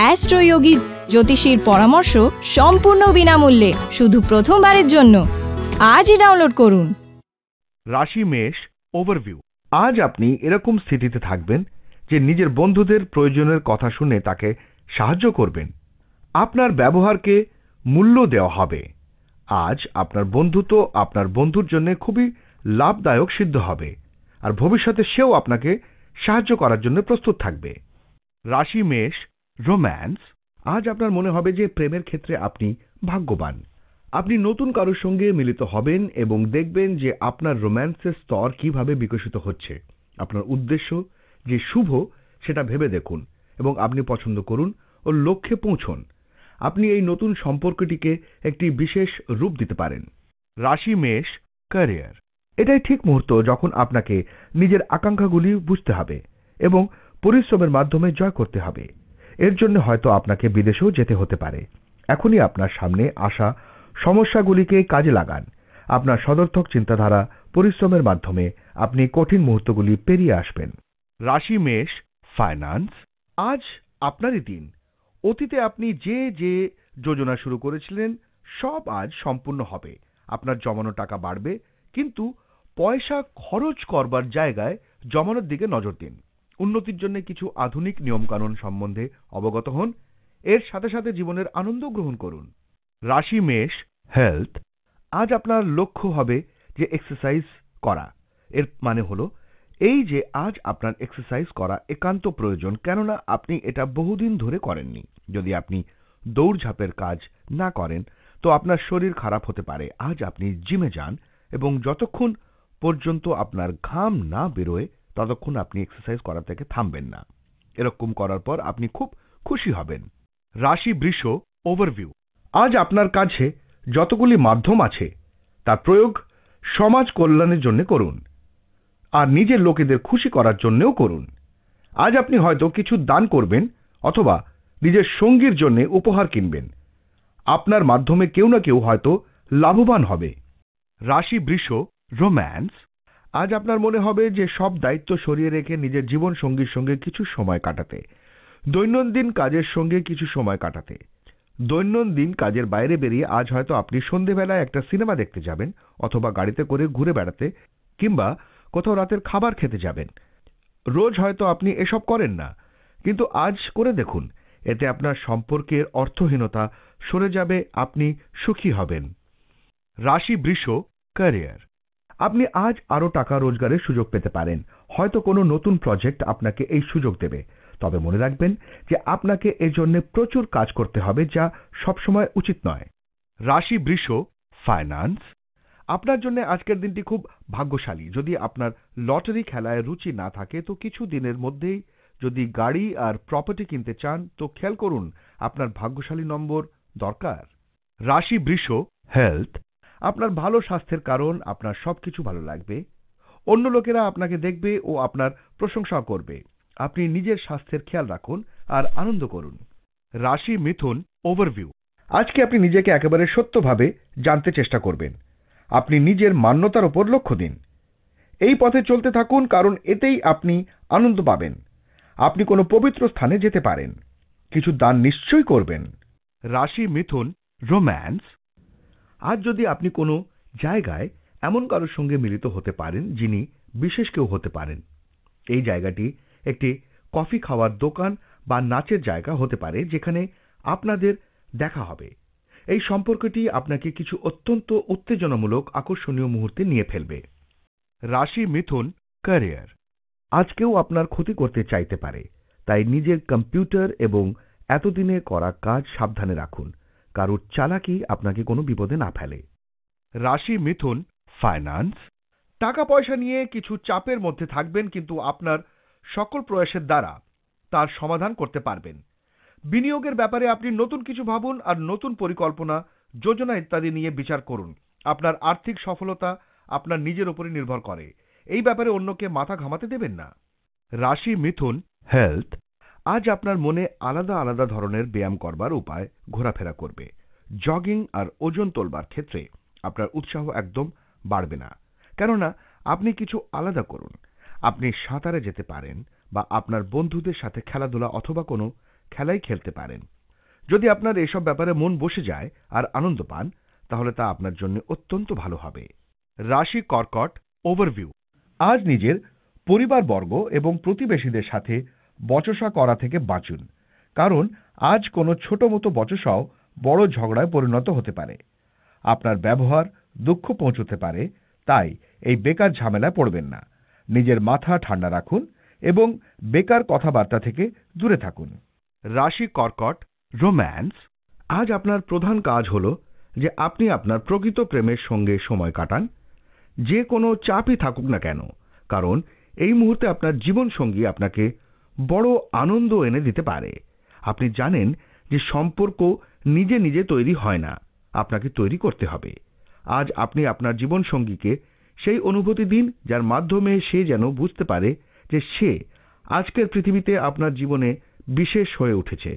অ্যাস্ট্রোয়োগী জ্যোতিষীর পরামর্শ সম্পূর্ণ বিনামূল্যে শুধু প্রথমবারের জন্য আজই ডাউনলোড করুন রাশি মেষ ওভারভিউ আজ আপনি এরকম স্থিতিতে থাকবেন যে নিজের বন্ধুদের প্রয়োজনের কথা শুনে তাকে সাহায্য করবেন আপনার ব্যবহারকে মূল্য দেওয়া হবে আজ আপনার বন্ধু তো আপনার বন্ধুর জন্য খুবই লাভদায়ক সিদ্ধ হবে আর ভবিষ্যতে সেও আপনাকে সাহায্য করার জন্য প্রস্তুত থাকবে রাশি মেষ রোম্যান্স আজ আপনার মনে হবে যে প্রেমের ক্ষেত্রে আপনি ভাগ্যবান আপনি নতুন কারোর সঙ্গে মিলিত হবেন এবং দেখবেন যে আপনার রোম্যান্সের স্তর কিভাবে বিকশিত হচ্ছে আপনার উদ্দেশ্য যে শুভ সেটা ভেবে দেখুন এবং আপনি পছন্দ করুন ও লক্ষ্যে পৌঁছন আপনি এই নতুন সম্পর্কটিকে একটি বিশেষ রূপ দিতে পারেন রাশি মেষ ক্যারিয়ার এটাই ঠিক মুহূর্ত যখন আপনাকে নিজের আকাঙ্ক্ষাগুলি বুঝতে হবে এবং পরিশ্রমের মাধ্যমে জয় করতে হবে এর জন্য হয়তো আপনাকে বিদেশেও যেতে হতে পারে এখনই আপনার সামনে আসা সমস্যাগুলিকে কাজে লাগান আপনার সদর্থক চিন্তাধারা পরিশ্রমের মাধ্যমে আপনি কঠিন মুহূর্তগুলি পেরিয়ে আসবেন রাশি মেষ ফাইন্যান্স আজ আপনারই দিন অতীতে আপনি যে যে যোজনা শুরু করেছিলেন সব আজ সম্পূর্ণ হবে আপনার জমানো টাকা বাড়বে কিন্তু পয়সা খরচ করবার জায়গায় জমানোর দিকে নজর দিন উন্নতির জন্য কিছু আধুনিক নিয়মকানুন সম্বন্ধে অবগত হন এর সাথে সাথে জীবনের আনন্দ গ্রহণ করুন রাশি মেষ হেলথ আজ আপনার লক্ষ্য হবে যে এক্সারসাইজ করা এর মানে হল এই যে আজ আপনার এক্সারসাইজ করা একান্ত প্রয়োজন কেননা আপনি এটা বহুদিন ধরে করেননি যদি আপনি দৌড়ঝাঁপের কাজ না করেন তো আপনার শরীর খারাপ হতে পারে আজ আপনি জিমে যান এবং যতক্ষণ পর্যন্ত আপনার ঘাম না বেরোয় ততক্ষণ আপনি এক্সারসাইজ করা থেকে থামবেন না এরকম করার পর আপনি খুব খুশি হবেন রাশি বৃষ ওভারভিউ আজ আপনার কাছে যতগুলি মাধ্যম আছে তার প্রয়োগ সমাজ কল্যাণের জন্য করুন আর নিজের লোকেদের খুশি করার জন্যও করুন আজ আপনি হয়তো কিছু দান করবেন অথবা নিজের সঙ্গীর জন্য উপহার কিনবেন আপনার মাধ্যমে কেউ না কেউ হয়তো লাভবান হবে রাশি বৃষ রোম্যান্স আজ আপনার মনে হবে যে সব দায়িত্ব সরিয়ে রেখে নিজের জীবন সঙ্গীর সঙ্গে কিছু সময় কাটাতে দৈনন্দিন কাজের সঙ্গে কিছু সময় কাটাতে দৈনন্দিন কাজের বাইরে বেরিয়ে আজ হয়তো আপনি সন্ধেবেলায় একটা সিনেমা দেখতে যাবেন অথবা গাড়িতে করে ঘুরে বেড়াতে কিংবা কোথাও রাতের খাবার খেতে যাবেন রোজ হয়তো আপনি এসব করেন না কিন্তু আজ করে দেখুন এতে আপনার সম্পর্কের অর্থহীনতা সরে যাবে আপনি সুখী হবেন রাশি বৃষ ক্যারিয়ার আপনি আজ আরও টাকা রোজগারের সুযোগ পেতে পারেন হয়তো কোনো নতুন প্রজেক্ট আপনাকে এই সুযোগ দেবে তবে মনে রাখবেন যে আপনাকে এর জন্য প্রচুর কাজ করতে হবে যা সবসময় উচিত নয় রাশি বৃষ ফাইন্যান্স আপনার জন্য আজকের দিনটি খুব ভাগ্যশালী যদি আপনার লটারি খেলায় রুচি না থাকে তো কিছু দিনের মধ্যেই যদি গাড়ি আর প্রপার্টি কিনতে চান তো খেয়াল করুন আপনার ভাগ্যশালী নম্বর দরকার রাশি বৃষ হেলথ আপনার ভালো স্বাস্থ্যের কারণ আপনার সব কিছু ভালো লাগবে অন্য লোকেরা আপনাকে দেখবে ও আপনার প্রশংসা করবে আপনি নিজের স্বাস্থ্যের খেয়াল রাখুন আর আনন্দ করুন রাশি মিথুন ওভারভিউ আজকে আপনি নিজেকে একেবারে সত্যভাবে জানতে চেষ্টা করবেন আপনি নিজের মান্যতার ওপর লক্ষ্য দিন এই পথে চলতে থাকুন কারণ এতেই আপনি আনন্দ পাবেন আপনি কোনো পবিত্র স্থানে যেতে পারেন কিছু দান নিশ্চয়ই করবেন রাশি মিথুন রোম্যান্স আজ যদি আপনি কোনো জায়গায় এমন কারোর সঙ্গে মিলিত হতে পারেন যিনি বিশেষ কেউ হতে পারেন এই জায়গাটি একটি কফি খাওয়ার দোকান বা নাচের জায়গা হতে পারে যেখানে আপনাদের দেখা হবে এই সম্পর্কটি আপনাকে কিছু অত্যন্ত উত্তেজনামূলক আকর্ষণীয় মুহূর্তে নিয়ে ফেলবে রাশি মিথুন ক্যারিয়ার আজ কেউ আপনার ক্ষতি করতে চাইতে পারে তাই নিজের কম্পিউটার এবং এতদিনে করা কাজ সাবধানে রাখুন কারোর চালাকি আপনাকে কোনো বিপদে না ফেলে রাশি মিথুন ফাইন্যান্স টাকা পয়সা নিয়ে কিছু চাপের মধ্যে থাকবেন কিন্তু আপনার সকল প্রয়াসের দ্বারা তার সমাধান করতে পারবেন বিনিয়োগের ব্যাপারে আপনি নতুন কিছু ভাবুন আর নতুন পরিকল্পনা যোজনা ইত্যাদি নিয়ে বিচার করুন আপনার আর্থিক সফলতা আপনার নিজের উপরে নির্ভর করে এই ব্যাপারে অন্যকে মাথা ঘামাতে দেবেন না রাশি মিথুন হেলথ আজ আপনার মনে আলাদা আলাদা ধরনের ব্যায়াম করবার উপায় ঘোরাফেরা করবে জগিং আর ওজন তোলবার ক্ষেত্রে আপনার উৎসাহ একদম বাড়বে না কেননা আপনি কিছু আলাদা করুন আপনি সাঁতারে যেতে পারেন বা আপনার বন্ধুদের সাথে খেলাধুলা অথবা কোনো খেলাই খেলতে পারেন যদি আপনার এসব ব্যাপারে মন বসে যায় আর আনন্দ পান তাহলে তা আপনার জন্য অত্যন্ত ভালো হবে রাশি কর্কট ওভারভিউ আজ নিজের পরিবারবর্গ এবং প্রতিবেশীদের সাথে বচসা করা থেকে বাঁচুন কারণ আজ কোনো ছোট মতো বচসাও বড় ঝগড়ায় পরিণত হতে পারে আপনার ব্যবহার দুঃখ পৌঁছতে পারে তাই এই বেকার ঝামেলায় পড়বেন না নিজের মাথা ঠান্ডা রাখুন এবং বেকার কথাবার্তা থেকে দূরে থাকুন রাশি কর্কট রোম্যান্স আজ আপনার প্রধান কাজ হল যে আপনি আপনার প্রকৃত প্রেমের সঙ্গে সময় কাটান যে কোনো চাপই থাকুক না কেন কারণ এই মুহূর্তে আপনার জীবনসঙ্গী আপনাকে বড় আনন্দ এনে দিতে পারে আপনি জানেন যে সম্পর্ক নিজে নিজে তৈরি হয় না আপনাকে তৈরি করতে হবে আজ আপনি আপনার জীবনসঙ্গীকে সেই অনুভূতি দিন যার মাধ্যমে সে যেন বুঝতে পারে যে সে আজকের পৃথিবীতে আপনার জীবনে বিশেষ হয়ে উঠেছে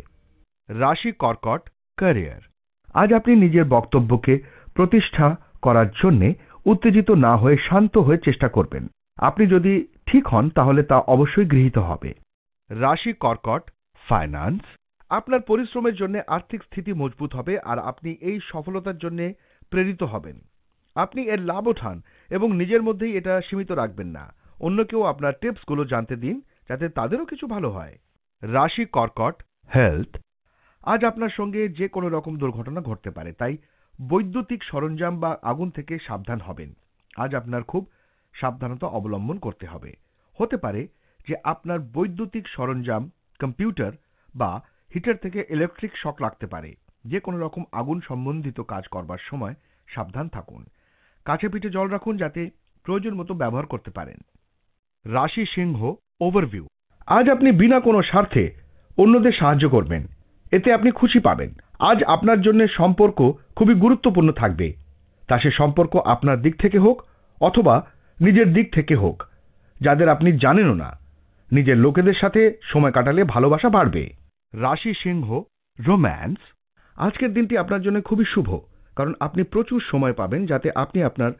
রাশি কর্কট ক্যারিয়ার আজ আপনি নিজের বক্তব্যকে প্রতিষ্ঠা করার জন্যে উত্তেজিত না হয়ে শান্ত হয়ে চেষ্টা করবেন আপনি যদি ঠিক হন তাহলে তা অবশ্যই গৃহীত হবে রাশি কর্কট ফাইন্যান্স আপনার পরিশ্রমের জন্য আর্থিক স্থিতি মজবুত হবে আর আপনি এই সফলতার জন্য প্রেরিত হবেন আপনি এর লাভ ওঠান এবং নিজের মধ্যেই এটা সীমিত রাখবেন না অন্য কেউ আপনার টিপসগুলো জানতে দিন যাতে তাদেরও কিছু ভালো হয় রাশি কর্কট হেলথ আজ আপনার সঙ্গে যে কোনো রকম দুর্ঘটনা ঘটতে পারে তাই বৈদ্যুতিক সরঞ্জাম বা আগুন থেকে সাবধান হবেন আজ আপনার খুব সাবধানতা অবলম্বন করতে হবে হতে পারে যে আপনার বৈদ্যুতিক সরঞ্জাম কম্পিউটার বা হিটার থেকে ইলেকট্রিক শক লাগতে পারে যে কোনো রকম আগুন সম্বন্ধিত কাজ করবার সময় সাবধান থাকুন কাছে পিঠে জল রাখুন যাতে প্রয়োজন মতো ব্যবহার করতে পারেন রাশি সিংহ ওভারভিউ আজ আপনি বিনা কোনো স্বার্থে অন্যদের সাহায্য করবেন এতে আপনি খুশি পাবেন আজ আপনার জন্য সম্পর্ক খুবই গুরুত্বপূর্ণ থাকবে তা সে সম্পর্ক আপনার দিক থেকে হোক অথবা নিজের দিক থেকে হোক যাদের আপনি জানেনও না নিজের লোকেদের সাথে সময় কাটালে ভালোবাসা বাড়বে রাশি সিংহ রোম্যান্স আজকের দিনটি আপনার জন্য খুবই শুভ কারণ আপনি প্রচুর সময় পাবেন যাতে আপনি আপনার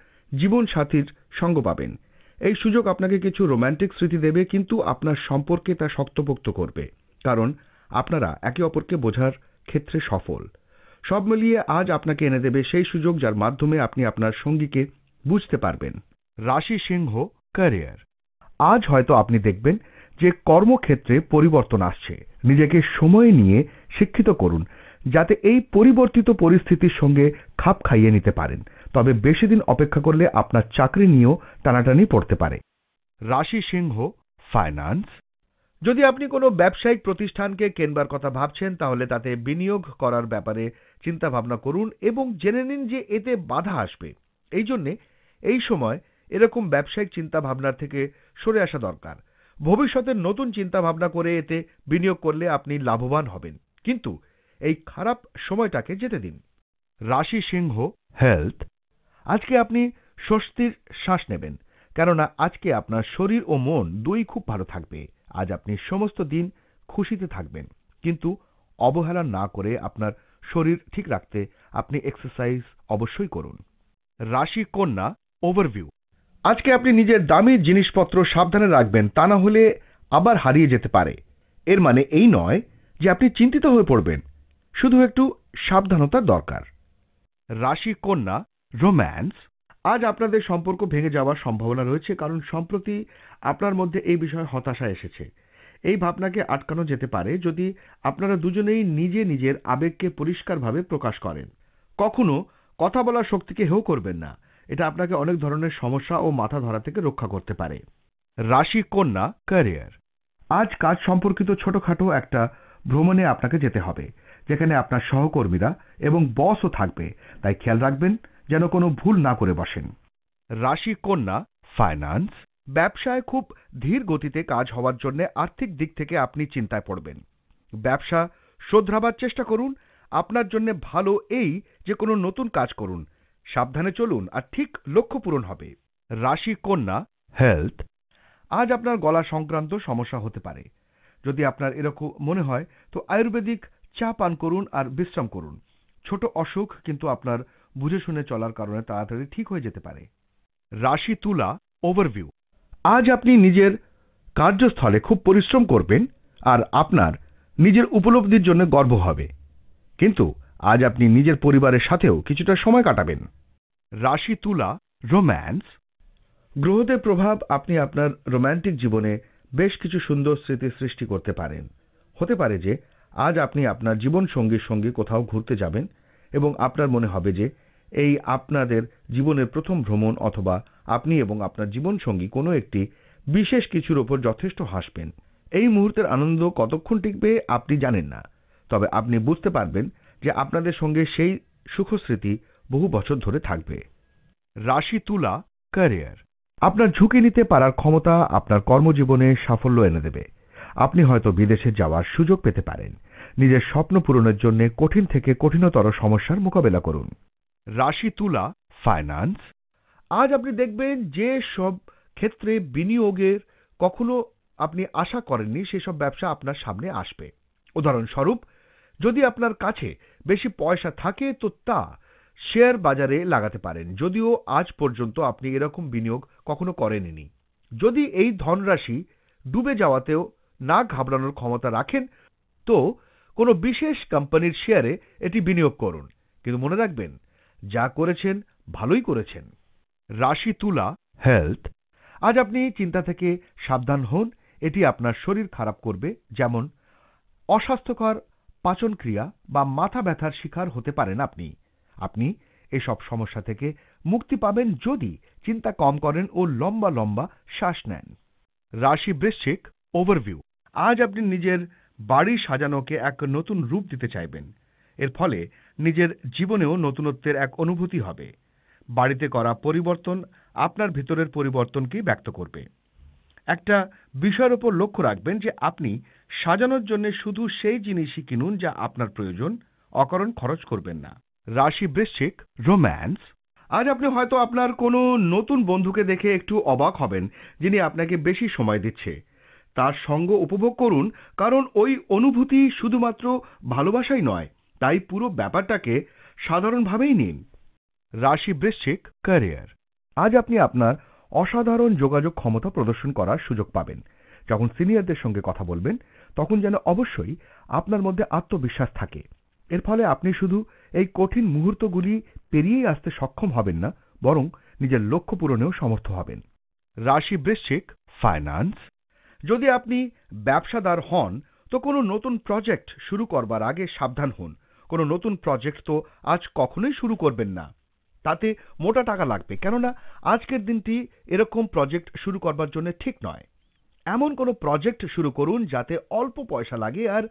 জীবন সাথীর সঙ্গ পাবেন এই সুযোগ আপনাকে কিছু রোম্যান্টিক স্মৃতি দেবে কিন্তু আপনার সম্পর্কে তা শক্তপোক্ত করবে কারণ আপনারা একে অপরকে বোঝার ক্ষেত্রে সফল সব মিলিয়ে আজ আপনাকে এনে দেবে সেই সুযোগ যার মাধ্যমে আপনি আপনার সঙ্গীকে বুঝতে পারবেন রাশি সিংহ ক্যারিয়ার আজ হয়তো আপনি দেখবেন যে কর্মক্ষেত্রে পরিবর্তন আসছে নিজেকে সময় নিয়ে শিক্ষিত করুন যাতে এই পরিবর্তিত পরিস্থিতির সঙ্গে খাপ খাইয়ে নিতে পারেন তবে বেশি দিন অপেক্ষা করলে আপনার চাকরি নিয়েও টানাটানি পড়তে পারে রাশি সিংহ ফাইন্যান্স যদি আপনি কোনো ব্যবসায়িক প্রতিষ্ঠানকে কেনবার কথা ভাবছেন তাহলে তাতে বিনিয়োগ করার ব্যাপারে চিন্তা ভাবনা করুন এবং জেনে নিন যে এতে বাধা আসবে এই জন্যে এই সময় এরকম ব্যবসায়িক চিন্তা ভাবনার থেকে সরে আসা দরকার ভবিষ্যতের নতুন চিন্তাভাবনা করে এতে বিনিয়োগ করলে আপনি লাভবান হবেন কিন্তু এই খারাপ সময়টাকে যেতে দিন রাশি সিংহ হেলথ আজকে আপনি স্বস্তির শ্বাস নেবেন কেননা আজকে আপনার শরীর ও মন দুই খুব ভালো থাকবে আজ আপনি সমস্ত দিন খুশিতে থাকবেন কিন্তু অবহেলা না করে আপনার শরীর ঠিক রাখতে আপনি এক্সারসাইজ অবশ্যই করুন রাশি কন্যা ওভারভিউ আজকে আপনি নিজের দামি জিনিসপত্র সাবধানে রাখবেন তা না হলে আবার হারিয়ে যেতে পারে এর মানে এই নয় যে আপনি চিন্তিত হয়ে পড়বেন শুধু একটু সাবধানতার দরকার রাশি কন্যা রোম্যান্স আজ আপনাদের সম্পর্ক ভেঙে যাওয়ার সম্ভাবনা রয়েছে কারণ সম্প্রতি আপনার মধ্যে এই বিষয়ে হতাশা এসেছে এই ভাবনাকে আটকানো যেতে পারে যদি আপনারা দুজনেই নিজে নিজের আবেগকে পরিষ্কারভাবে প্রকাশ করেন কখনো কথা বলার শক্তিকে হেউ করবেন না এটা আপনাকে অনেক ধরনের সমস্যা ও মাথা ধরা থেকে রক্ষা করতে পারে রাশি কন্যা ক্যারিয়ার আজ কাজ সম্পর্কিত ছোটখাটো একটা ভ্রমণে আপনাকে যেতে হবে যেখানে আপনার সহকর্মীরা এবং বসও থাকবে তাই খেয়াল রাখবেন যেন কোনো ভুল না করে বসেন রাশি কন্যা ফাইন্যান্স ব্যবসায় খুব ধীর গতিতে কাজ হওয়ার জন্য আর্থিক দিক থেকে আপনি চিন্তায় পড়বেন ব্যবসা শোধরাবার চেষ্টা করুন আপনার জন্য ভালো এই যে কোনো নতুন কাজ করুন সাবধানে চলুন আর ঠিক লক্ষ্য পূরণ হবে রাশি কন্যা হেলথ আজ আপনার গলা সংক্রান্ত সমস্যা হতে পারে যদি আপনার এরকম মনে হয় তো আয়ুর্বেদিক চা পান করুন আর বিশ্রাম করুন ছোট অসুখ কিন্তু আপনার বুঝে শুনে চলার কারণে তাড়াতাড়ি ঠিক হয়ে যেতে পারে রাশি তুলা ওভারভিউ আজ আপনি নিজের কার্যস্থলে খুব পরিশ্রম করবেন আর আপনার নিজের উপলব্ধির জন্য গর্ব হবে কিন্তু আজ আপনি নিজের পরিবারের সাথেও কিছুটা সময় কাটাবেন রাশি তুলা রোম্যান্স গ্রহদের প্রভাব আপনি আপনার রোম্যান্টিক জীবনে বেশ কিছু সুন্দর স্মৃতি সৃষ্টি করতে পারেন হতে পারে যে আজ আপনি আপনার জীবন সঙ্গীর সঙ্গে কোথাও ঘুরতে যাবেন এবং আপনার মনে হবে যে এই আপনাদের জীবনের প্রথম ভ্রমণ অথবা আপনি এবং আপনার জীবন সঙ্গী কোনো একটি বিশেষ কিছুর ওপর যথেষ্ট হাসবেন এই মুহূর্তের আনন্দ কতক্ষণ টিকবে আপনি জানেন না তবে আপনি বুঝতে পারবেন যে আপনাদের সঙ্গে সেই সুখস্মৃতি বহু বছর ধরে থাকবে রাশি তুলা ক্যারিয়ার আপনার ঝুঁকি নিতে পারার ক্ষমতা আপনার কর্মজীবনে সাফল্য এনে দেবে আপনি হয়তো বিদেশে যাওয়ার সুযোগ পেতে পারেন নিজের স্বপ্ন পূরণের জন্য কঠিন থেকে কঠিনতর সমস্যার মোকাবেলা করুন রাশি তুলা ফাইন্যান্স আজ আপনি দেখবেন যে সব ক্ষেত্রে বিনিয়োগের কখনো আপনি আশা করেননি সেসব ব্যবসা আপনার সামনে আসবে উদাহরণস্বরূপ যদি আপনার কাছে বেশি পয়সা থাকে তো তা শেয়ার বাজারে লাগাতে পারেন যদিও আজ পর্যন্ত আপনি এরকম বিনিয়োগ কখনো করেননি যদি এই ধনরাশি ডুবে যাওয়াতেও না ঘাবড়ানোর ক্ষমতা রাখেন তো কোনো বিশেষ কোম্পানির শেয়ারে এটি বিনিয়োগ করুন কিন্তু মনে রাখবেন যা করেছেন ভালোই করেছেন রাশি তুলা হেলথ আজ আপনি চিন্তা থেকে সাবধান হন এটি আপনার শরীর খারাপ করবে যেমন অস্বাস্থ্যকর পাচনক্রিয়া বা মাথা ব্যথার শিকার হতে পারেন আপনি আপনি এসব সমস্যা থেকে মুক্তি পাবেন যদি চিন্তা কম করেন ও লম্বা লম্বা শ্বাস নেন রাশি বৃশ্চিক ওভারভিউ আজ আপনি নিজের বাড়ি সাজানোকে এক নতুন রূপ দিতে চাইবেন এর ফলে নিজের জীবনেও নতুনত্বের এক অনুভূতি হবে বাড়িতে করা পরিবর্তন আপনার ভিতরের পরিবর্তনকেই ব্যক্ত করবে একটা বিষয়ের ওপর লক্ষ্য রাখবেন যে আপনি সাজানোর জন্য শুধু সেই জিনিসই কিনুন যা আপনার প্রয়োজন অকারণ খরচ করবেন না রাশি বৃশ্চিক রোম্যান্স আজ আপনি হয়তো আপনার কোনো নতুন বন্ধুকে দেখে একটু অবাক হবেন যিনি আপনাকে বেশি সময় দিচ্ছে তার সঙ্গ উপভোগ করুন কারণ ওই অনুভূতি শুধুমাত্র ভালোবাসাই নয় তাই পুরো ব্যাপারটাকে সাধারণভাবেই নিন রাশি বৃশ্চিক ক্যারিয়ার আজ আপনি আপনার অসাধারণ যোগাযোগ ক্ষমতা প্রদর্শন করার সুযোগ পাবেন যখন সিনিয়রদের সঙ্গে কথা বলবেন তখন যেন অবশ্যই আপনার মধ্যে আত্মবিশ্বাস থাকে এর ফলে আপনি শুধু এই কঠিন মুহূর্তগুলি পেরিয়েই আসতে সক্ষম হবেন না বরং নিজের লক্ষ্য পূরণেও সমর্থ হবেন রাশি বৃশ্চিক ফাইন্যান্স যদি আপনি ব্যবসাদার হন তো কোনো নতুন প্রজেক্ট শুরু করবার আগে সাবধান হন কোনো নতুন প্রজেক্ট তো আজ কখনোই শুরু করবেন না তাতে মোটা টাকা লাগবে কেননা আজকের দিনটি এরকম প্রজেক্ট শুরু করবার জন্য ঠিক নয় এমন কোনো প্রজেক্ট শুরু করুন যাতে অল্প পয়সা লাগে আর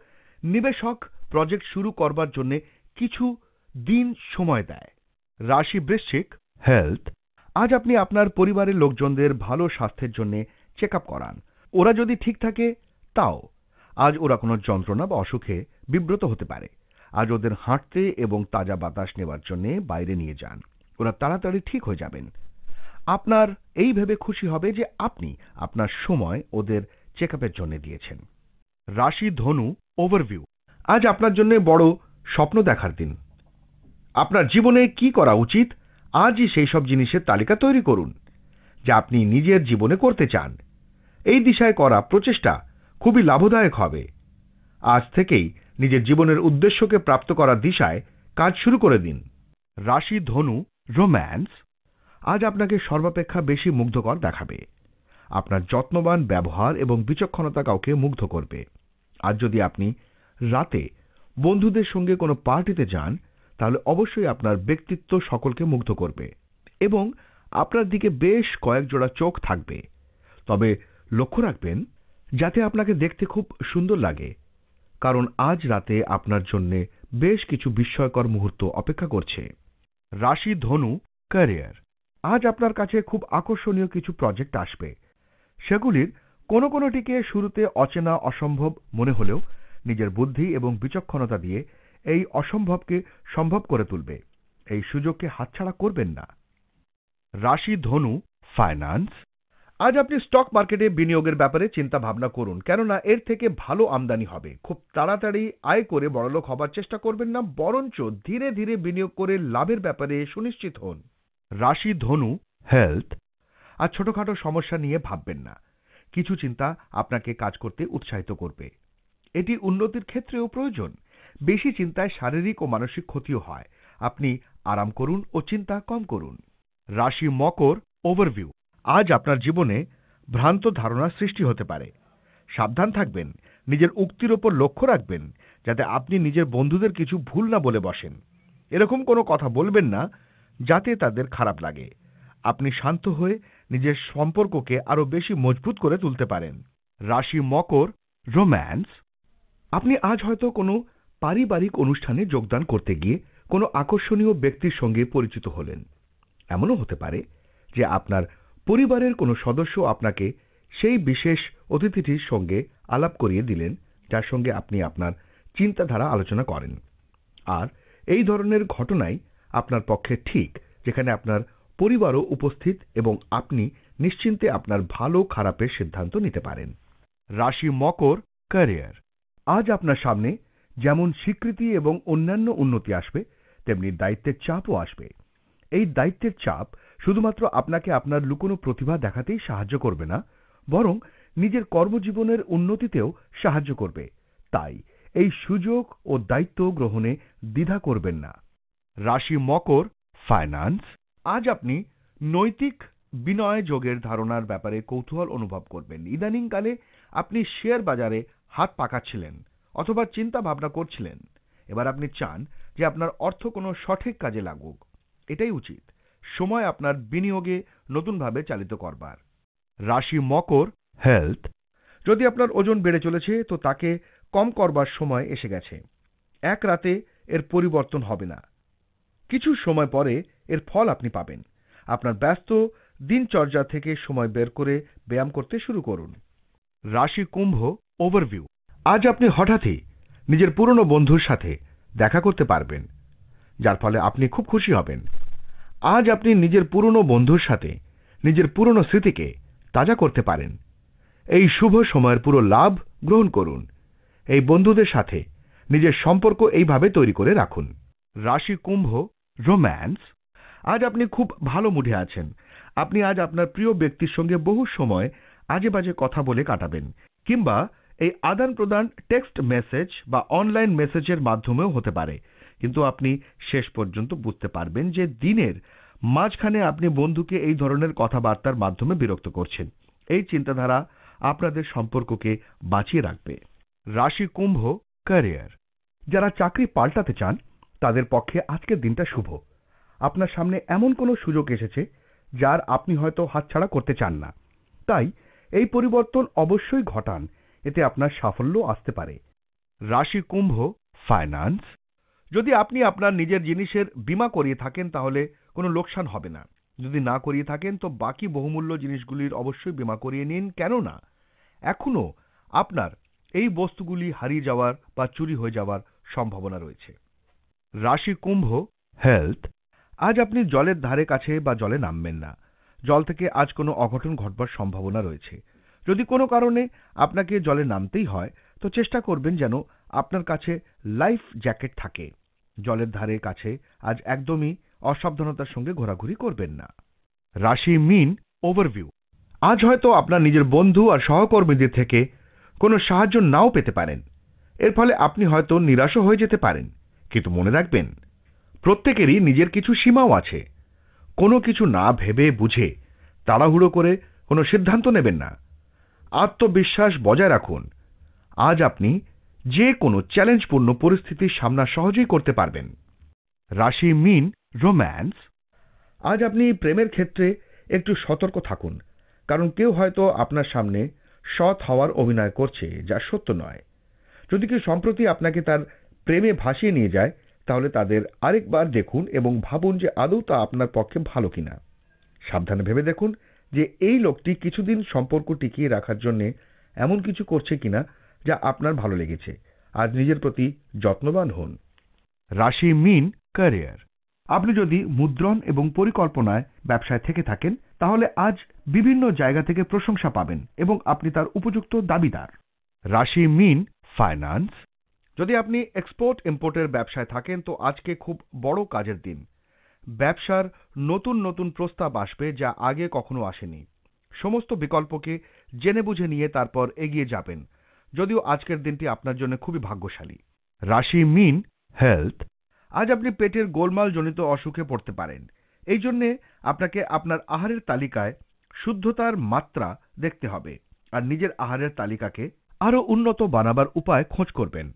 নিবেশক প্রজেক্ট শুরু করবার জন্য কিছু দিন সময় দেয় রাশি বৃশ্চিক হেলথ আজ আপনি আপনার পরিবারের লোকজনদের ভালো স্বাস্থ্যের জন্য চেক আপ করান ওরা যদি ঠিক থাকে তাও আজ ওরা কোনো যন্ত্রণা বা অসুখে বিব্রত হতে পারে আজ ওদের হাঁটতে এবং তাজা বাতাস নেওয়ার জন্য বাইরে নিয়ে যান ওরা তাড়াতাড়ি ঠিক হয়ে যাবেন আপনার এই ভেবে খুশি হবে যে আপনি আপনার সময় ওদের চেক আপের জন্য দিয়েছেন রাশি ধনু ওভারভিউ আজ আপনার জন্য বড় স্বপ্ন দেখার দিন আপনার জীবনে কি করা উচিত আজই সেই সব জিনিসের তালিকা তৈরি করুন যা আপনি নিজের জীবনে করতে চান এই দিশায় করা প্রচেষ্টা খুবই লাভদায়ক হবে আজ থেকেই নিজের জীবনের উদ্দেশ্যকে প্রাপ্ত করার দিশায় কাজ শুরু করে দিন রাশি ধনু রোম্যান্স আজ আপনাকে সর্বাপেক্ষা বেশি মুগ্ধকর দেখাবে আপনার যত্নবান ব্যবহার এবং বিচক্ষণতা কাউকে মুগ্ধ করবে আর যদি আপনি রাতে বন্ধুদের সঙ্গে কোনো পার্টিতে যান তাহলে অবশ্যই আপনার ব্যক্তিত্ব সকলকে মুগ্ধ করবে এবং আপনার দিকে বেশ কয়েক জোড়া চোখ থাকবে তবে লক্ষ্য রাখবেন যাতে আপনাকে দেখতে খুব সুন্দর লাগে কারণ আজ রাতে আপনার জন্য বেশ কিছু বিস্ময়কর মুহূর্ত অপেক্ষা করছে রাশি ধনু ক্যারিয়ার আজ আপনার কাছে খুব আকর্ষণীয় কিছু প্রজেক্ট আসবে সেগুলির কোনো কোনোটিকে শুরুতে অচেনা অসম্ভব মনে হলেও নিজের বুদ্ধি এবং বিচক্ষণতা দিয়ে এই অসম্ভবকে সম্ভব করে তুলবে এই সুযোগকে হাতছাড়া করবেন না রাশি ধনু ফাইন্যান্স আজ আপনি স্টক মার্কেটে বিনিয়োগের ব্যাপারে চিন্তা ভাবনা করুন কেননা এর থেকে ভালো আমদানি হবে খুব তাড়াতাড়ি আয় করে বড়লোক হবার চেষ্টা করবেন না বরঞ্চ ধীরে ধীরে বিনিয়োগ করে লাভের ব্যাপারে সুনিশ্চিত হন রাশি ধনু হেলথ আর ছোটখাটো সমস্যা নিয়ে ভাববেন না কিছু চিন্তা আপনাকে কাজ করতে উৎসাহিত করবে এটি উন্নতির ক্ষেত্রেও প্রয়োজন বেশি চিন্তায় শারীরিক ও মানসিক ক্ষতিও হয় আপনি আরাম করুন ও চিন্তা কম করুন রাশি মকর ওভারভিউ আজ আপনার জীবনে ভ্রান্ত ধারণা সৃষ্টি হতে পারে সাবধান থাকবেন নিজের উক্তির ওপর লক্ষ্য রাখবেন যাতে আপনি নিজের বন্ধুদের কিছু ভুল না বলে বসেন এরকম কোনো কথা বলবেন না যাতে তাদের খারাপ লাগে আপনি শান্ত হয়ে নিজের সম্পর্ককে আরও বেশি মজবুত করে তুলতে পারেন রাশি মকর রোম্যান্স আপনি আজ হয়তো কোনো পারিবারিক অনুষ্ঠানে যোগদান করতে গিয়ে কোনো আকর্ষণীয় ব্যক্তির সঙ্গে পরিচিত হলেন এমনও হতে পারে যে আপনার পরিবারের কোনো সদস্য আপনাকে সেই বিশেষ অতিথিটির সঙ্গে আলাপ করিয়ে দিলেন যার সঙ্গে আপনি আপনার চিন্তাধারা আলোচনা করেন আর এই ধরনের ঘটনাই আপনার পক্ষে ঠিক যেখানে আপনার পরিবারও উপস্থিত এবং আপনি নিশ্চিন্তে আপনার ভালো খারাপের সিদ্ধান্ত নিতে পারেন রাশি মকর ক্যারিয়ার আজ আপনার সামনে যেমন স্বীকৃতি এবং অন্যান্য উন্নতি আসবে তেমনি দায়িত্বের চাপও আসবে এই দায়িত্বের চাপ শুধুমাত্র আপনাকে আপনার লুকোনো প্রতিভা দেখাতেই সাহায্য করবে না বরং নিজের কর্মজীবনের উন্নতিতেও সাহায্য করবে তাই এই সুযোগ ও দায়িত্ব গ্রহণে দ্বিধা করবেন না রাশি মকর ফাইন্যান্স আজ আপনি নৈতিক বিনয় যোগের ধারণার ব্যাপারে কৌতূহল অনুভব করবেন ইদানিংকালে আপনি শেয়ার বাজারে হাত পাকাচ্ছিলেন অথবা চিন্তা ভাবনা করছিলেন এবার আপনি চান যে আপনার অর্থ কোনো সঠিক কাজে লাগুক এটাই উচিত সময় আপনার বিনিয়োগে নতুনভাবে চালিত করবার রাশি মকর হেলথ যদি আপনার ওজন বেড়ে চলেছে তো তাকে কম করবার সময় এসে গেছে এক রাতে এর পরিবর্তন হবে না কিছু সময় পরে এর ফল আপনি পাবেন আপনার ব্যস্ত দিনচর্যা থেকে সময় বের করে ব্যায়াম করতে শুরু করুন রাশি কুম্ভ ওভারভিউ আজ আপনি হঠাৎই নিজের পুরনো বন্ধুর সাথে দেখা করতে পারবেন যার ফলে আপনি খুব খুশি হবেন আজ আপনি নিজের পুরনো বন্ধুর সাথে নিজের পুরনো স্মৃতিকে তাজা করতে পারেন এই শুভ সময়ের পুরো লাভ গ্রহণ করুন এই বন্ধুদের সাথে নিজের সম্পর্ক এইভাবে তৈরি করে রাখুন রাশি কুম্ভ রোম্যান্স আজ আপনি খুব ভালো মুঠে আছেন আপনি আজ আপনার প্রিয় ব্যক্তির সঙ্গে বহু সময় আজে বাজে কথা বলে কাটাবেন কিংবা এই আদান প্রদান টেক্সট মেসেজ বা অনলাইন মেসেজের মাধ্যমেও হতে পারে কিন্তু আপনি শেষ পর্যন্ত বুঝতে পারবেন যে দিনের মাঝখানে আপনি বন্ধুকে এই ধরনের কথাবার্তার মাধ্যমে বিরক্ত করছেন এই চিন্তাধারা আপনাদের সম্পর্ককে বাঁচিয়ে রাখবে রাশি কুম্ভ ক্যারিয়ার যারা চাকরি পাল্টাতে চান তাদের পক্ষে আজকের দিনটা শুভ আপনার সামনে এমন কোনো সুযোগ এসেছে যার আপনি হয়তো হাতছাড়া করতে চান না তাই এই পরিবর্তন অবশ্যই ঘটান এতে আপনার সাফল্য আসতে পারে রাশি কুম্ভ ফাইন্যান্স যদি আপনি আপনার নিজের জিনিসের বিমা করিয়ে থাকেন তাহলে কোনো লোকসান হবে না যদি না করিয়ে থাকেন তো বাকি বহুমূল্য জিনিসগুলির অবশ্যই বিমা করিয়ে নিন কেননা এখনও আপনার এই বস্তুগুলি হারিয়ে যাওয়ার বা চুরি হয়ে যাওয়ার সম্ভাবনা রয়েছে রাশি কুম্ভ হেলথ আজ আপনি জলের ধারে কাছে বা জলে নামবেন না জল থেকে আজ কোনো অঘটন ঘটবার সম্ভাবনা রয়েছে যদি কোনো কারণে আপনাকে জলে নামতেই হয় তো চেষ্টা করবেন যেন আপনার কাছে লাইফ জ্যাকেট থাকে জলের ধারে কাছে আজ একদমই অসাবধানতার সঙ্গে ঘোরাঘুরি করবেন না রাশি মিন ওভারভিউ আজ হয়তো আপনার নিজের বন্ধু আর সহকর্মীদের থেকে কোনো সাহায্য নাও পেতে পারেন এর ফলে আপনি হয়তো নিরাশও হয়ে যেতে পারেন কিন্তু মনে রাখবেন প্রত্যেকেরই নিজের কিছু সীমাও আছে কোনো কিছু না ভেবে বুঝে তাড়াহুড়ো করে কোনো সিদ্ধান্ত নেবেন না আত্মবিশ্বাস বজায় রাখুন আজ আপনি যে কোনো চ্যালেঞ্জপূর্ণ পরিস্থিতির সামনা সহজেই করতে পারবেন রাশি মিন রোম্যান্স আজ আপনি প্রেমের ক্ষেত্রে একটু সতর্ক থাকুন কারণ কেউ হয়তো আপনার সামনে সৎ হওয়ার অভিনয় করছে যা সত্য নয় যদি কেউ সম্প্রতি আপনাকে তার প্রেমে ভাসিয়ে নিয়ে যায় তাহলে তাদের আরেকবার দেখুন এবং ভাবুন যে আদৌ তা আপনার পক্ষে ভালো কিনা সাবধানে ভেবে দেখুন যে এই লোকটি কিছুদিন সম্পর্ক টিকিয়ে রাখার জন্যে এমন কিছু করছে কিনা যা আপনার ভালো লেগেছে আর নিজের প্রতি যত্নবান হন রাশি মিন ক্যারিয়ার আপনি যদি মুদ্রণ এবং পরিকল্পনায় ব্যবসায় থেকে থাকেন তাহলে আজ বিভিন্ন জায়গা থেকে প্রশংসা পাবেন এবং আপনি তার উপযুক্ত দাবিদার রাশি মিন ফাইন্যান্স যদি আপনি এক্সপোর্ট ইম্পোর্টের ব্যবসায় থাকেন তো আজকে খুব বড় কাজের দিন ব্যবসার নতুন নতুন প্রস্তাব আসবে যা আগে কখনো আসেনি সমস্ত বিকল্পকে জেনে বুঝে নিয়ে তারপর এগিয়ে যাবেন যদিও আজকের দিনটি আপনার জন্য খুবই ভাগ্যশালী রাশি মিন হেলথ আজ আপনি পেটের গোলমাল জনিত অসুখে পড়তে পারেন এই জন্যে আপনাকে আপনার আহারের তালিকায় শুদ্ধতার মাত্রা দেখতে হবে আর নিজের আহারের তালিকাকে আরও উন্নত বানাবার উপায় খোঁজ করবেন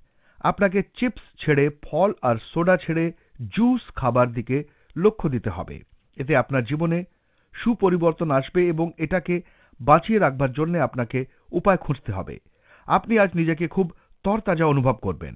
আপনাকে চিপস ছেড়ে ফল আর সোডা ছেড়ে জুস খাবার দিকে লক্ষ্য দিতে হবে এতে আপনার জীবনে সুপরিবর্তন আসবে এবং এটাকে বাঁচিয়ে রাখবার জন্য আপনাকে উপায় খুঁজতে হবে আপনি আজ নিজেকে খুব তরতাজা অনুভব করবেন